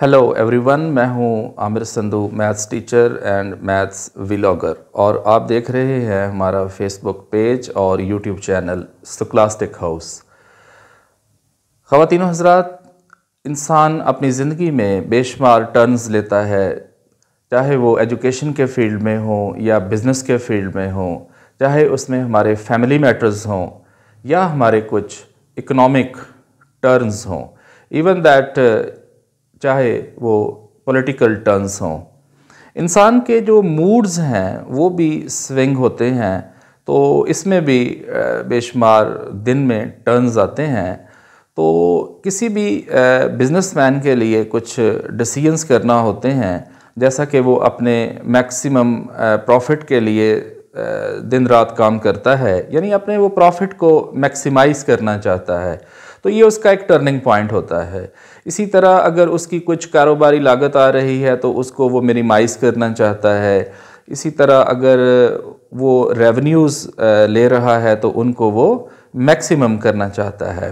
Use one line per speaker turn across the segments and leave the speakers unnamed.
hello everyone मैं हूं Aamir Sandhu maths teacher and maths vlogger और आप देख रहे हैं हमारा फेसबुक पेज और यूट्यूब चैनल सुक्लास्टिक हाउस ख़वान हजरा इंसान अपनी ज़िंदगी में बेशुमार टर्न्स लेता है चाहे वो एजुकेशन के फील्ड में हो या बिज़नेस के फील्ड में हो चाहे उसमें हमारे फैमिली मैटर्स हों या हमारे कुछ इकनॉमिक टर्न्स हों इवन दैट चाहे वो पॉलिटिकल टर्न्स हों इंसान के जो मूड्स हैं वो भी स्विंग होते हैं तो इसमें भी बेशुमार दिन में टर्न्स आते हैं तो किसी भी बिजनेसमैन के लिए कुछ डिसीजंस करना होते हैं जैसा कि वो अपने मैक्सिमम प्रॉफिट के लिए दिन रात काम करता है यानी अपने वो प्रॉफिट को मैक्सिमाइज़ करना चाहता है तो ये उसका एक टर्निंग पॉइंट होता है इसी तरह अगर उसकी कुछ कारोबारी लागत आ रही है तो उसको वो मिनिमाइज़ करना चाहता है इसी तरह अगर वो रेवेन्यूज़ ले रहा है तो उनको वो मैक्सिमम करना चाहता है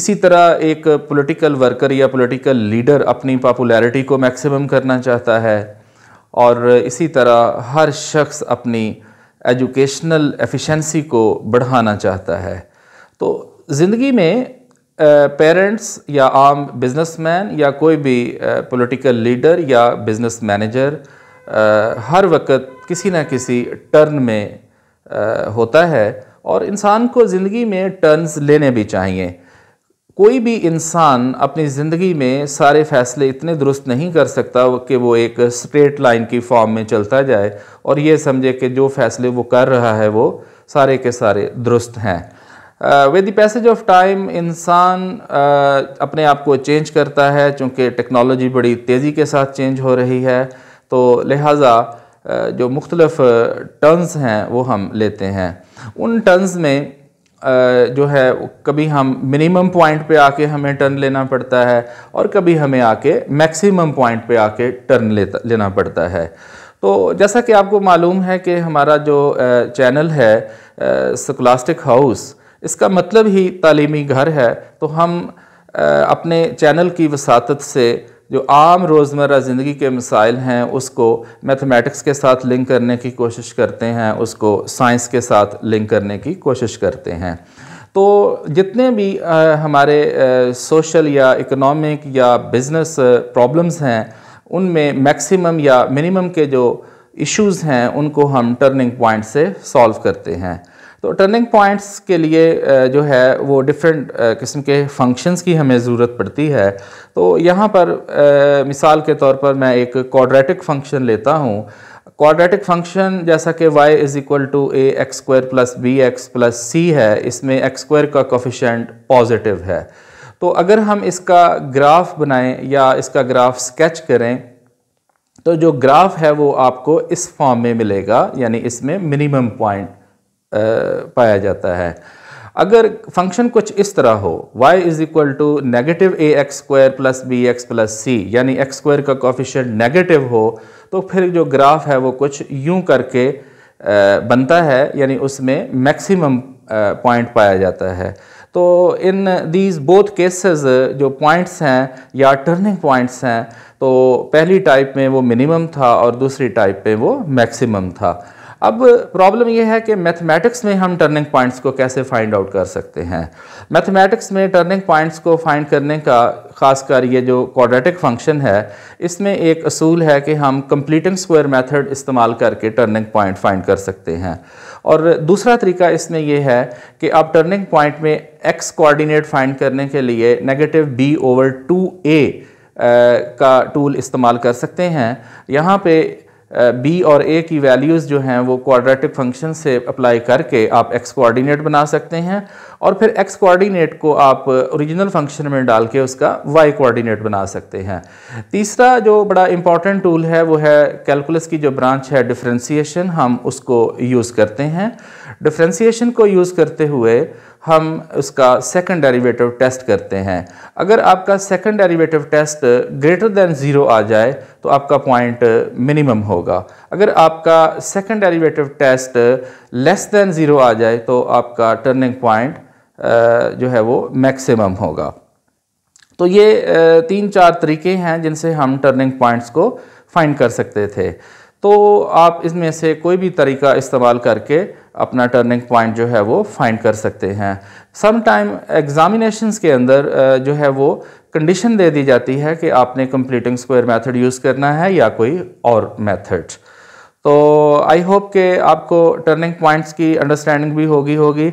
इसी तरह एक पॉलिटिकल वर्कर या पॉलिटिकल लीडर अपनी पॉपुलैरिटी को मैक्सिमम करना चाहता है और इसी तरह हर शख्स अपनी एजुकेशनल एफिशिएंसी को बढ़ाना चाहता है तो ज़िंदगी में पेरेंट्स या आम बिजनेसमैन या कोई भी पॉलिटिकल लीडर या बिजनेस मैनेजर हर वक्त किसी न किसी टर्न में होता है और इंसान को ज़िंदगी में टर्न्स लेने भी चाहिए कोई भी इंसान अपनी ज़िंदगी में सारे फैसले इतने दुरुस्त नहीं कर सकता कि वो एक स्ट्रेट लाइन की फॉर्म में चलता जाए और ये समझे कि जो फैसले वो कर रहा है वो सारे के सारे दुरुस्त हैं with the passage of time इंसान uh, अपने आप को चेंज करता है चूँकि टेक्नोलॉजी बड़ी तेज़ी के साथ चेंज हो रही है तो लिहाजा uh, जो मुख्तलफ़ टर्न्स uh, हैं वो हम लेते हैं उन टर्न्स में जो है कभी हम मिनिमम पॉइंट पे आके हमें टर्न लेना पड़ता है और कभी हमें आके मैक्सिमम पॉइंट पे आके टर्न लेता लेना पड़ता है तो जैसा कि आपको मालूम है कि हमारा जो चैनल है सकलास्टिक हाउस इसका मतलब ही तालीमी घर है तो हम अपने चैनल की वसात से जो आम रोज़मर्रा ज़िंदगी के मसाइल हैं उसको मैथमेटिक्स के साथ लिंक करने की कोशिश करते हैं उसको साइंस के साथ लिंक करने की कोशिश करते हैं तो जितने भी हमारे सोशल या इकोनॉमिक या बिज़नेस प्रॉब्लम्स हैं उनमें मैक्सिमम या मिनिमम के जो इश्यूज़ हैं उनको हम टर्निंग पॉइंट से सॉल्व करते हैं तो टर्निंग पॉइंट्स के लिए जो है वो डिफरेंट किस्म के फंक्शंस की हमें ज़रूरत पड़ती है तो यहाँ पर मिसाल के तौर पर मैं एक क्वाड्रेटिक फंक्शन लेता हूँ क्वाड्रेटिक फंक्शन जैसा कि y is equal to a x square plus b x plus c है इसमें एक्स स्क्वायर का कोफिशेंट पॉजिटिव है तो अगर हम इसका ग्राफ बनाएं या इसका ग्राफ स्केच करें तो जो ग्राफ है वो आपको इस फॉर्म में मिलेगा यानी इसमें मिनिमम पॉइंट पाया जाता है अगर फंक्शन कुछ इस तरह हो y is equal to negative a x square plus b x plus c यानी एक्स स्क्वायर का कॉफिशेंट नेगेटिव हो तो फिर जो ग्राफ है वो कुछ यूं करके बनता है यानी उसमें मैक्सिमम पॉइंट पाया जाता है तो इन दीज बोथ केसेस जो पॉइंट्स हैं या टर्निंग पॉइंट्स हैं तो पहली टाइप में वो मिनिमम था और दूसरी टाइप में वो मैक्सिमम था अब प्रॉब्लम यह है कि मैथमेटिक्स में हम टर्निंग पॉइंट्स को कैसे फाइंड आउट कर सकते हैं मैथमेटिक्स में टर्निंग पॉइंट्स को फाइंड करने का खासकर ये जो क्वाड्रेटिक फंक्शन है इसमें एक असूल है कि हम कंप्लीटिंग स्क्वायर मेथड इस्तेमाल करके टर्निंग पॉइंट फाइंड कर सकते हैं और दूसरा तरीका इसमें यह है कि आप टर्निंग पॉइंट में एक्स कोऑर्डिनेट फाइंड करने के लिए negative b over two a का टूल इस्तेमाल कर सकते हैं यहाँ पे बी और ए की वैल्यूज़ जो हैं वो क्वाड्रेटिक फंक्शन से अप्लाई करके आप एक्स कोऑर्डिनेट बना सकते हैं और फिर एक्स कोऑर्डिनेट को आप ओरिजिनल फंक्शन में डाल के उसका वाई कोऑर्डिनेट बना सकते हैं तीसरा जो बड़ा इंपॉर्टेंट टूल है वो है कैलकुलस की जो ब्रांच है डिफ्रेंसीशन हम उसको यूज़ करते हैं डिफ्रेंसीशन को यूज़ करते हुए हम उसका सेकंड डेरिवेटिव टेस्ट करते हैं अगर आपका second derivative test greater than zero आ जाए तो आपका पॉइंट मिनिमम होगा अगर आपका second derivative test less than zero आ जाए तो आपका टर्निंग पॉइंट जो है वो मैक्सिमम होगा तो ये तीन चार तरीके हैं जिनसे हम टर्निंग पॉइंट्स को फाइंड कर सकते थे तो आप इसमें से कोई भी तरीका इस्तेमाल करके अपना टर्निंग पॉइंट जो है वो फाइंड कर सकते हैं सम टाइम एग्ज़ामिनेशंस के अंदर जो है वो कंडीशन दे दी जाती है कि आपने कंप्लीटिंग स्क्वायर मेथड यूज़ करना है या कोई और मेथड तो आई होप के आपको टर्निंग पॉइंट्स की अंडरस्टैंडिंग भी होगी होगी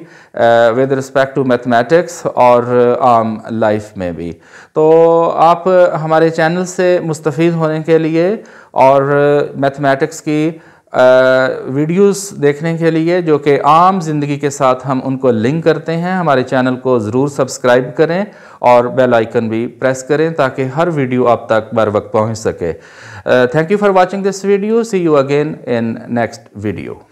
विद रिस्पेक्ट टू मैथमेटिक्स और आम लाइफ में भी तो आप हमारे चैनल से मुस्तफ़ होने के लिए और मैथमेटिक्स uh, की वीडियोस देखने के लिए जो कि आम ज़िंदगी के साथ हम उनको लिंक करते हैं हमारे चैनल को ज़रूर सब्सक्राइब करें और बेल आइकन भी प्रेस करें ताकि हर वीडियो आप तक बर वक्त पहुँच सके thank you for watching this video see you again in next video